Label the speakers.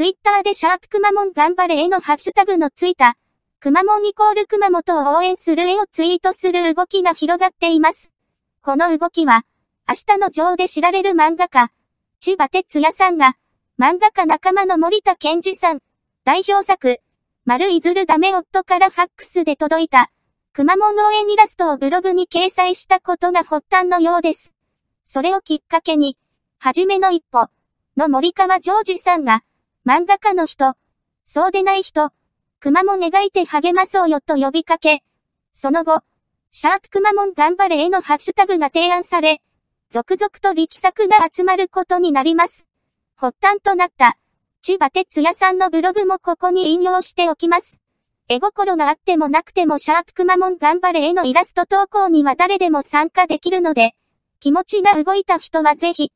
Speaker 1: ツイッターでシャープくまモン頑張れへのハッシュタグのついた、くまモンイコール熊本を応援する絵をツイートする動きが広がっています。この動きは、明日の情で知られる漫画家、千葉哲也さんが、漫画家仲間の森田健二さん、代表作、丸いずるダメ夫からファックスで届いた、くまモン応援イラストをブログに掲載したことが発端のようです。それをきっかけに、はじめの一歩、の森川ジョージさんが、漫画家の人、そうでない人、熊も描いて励まそうよと呼びかけ、その後、シャープ熊も頑張れへのハッシュタグが提案され、続々と力作が集まることになります。発端となった、千葉哲也さんのブログもここに引用しておきます。絵心があってもなくてもシャープ熊まモン頑張れへのイラスト投稿には誰でも参加できるので、気持ちが動いた人はぜひ、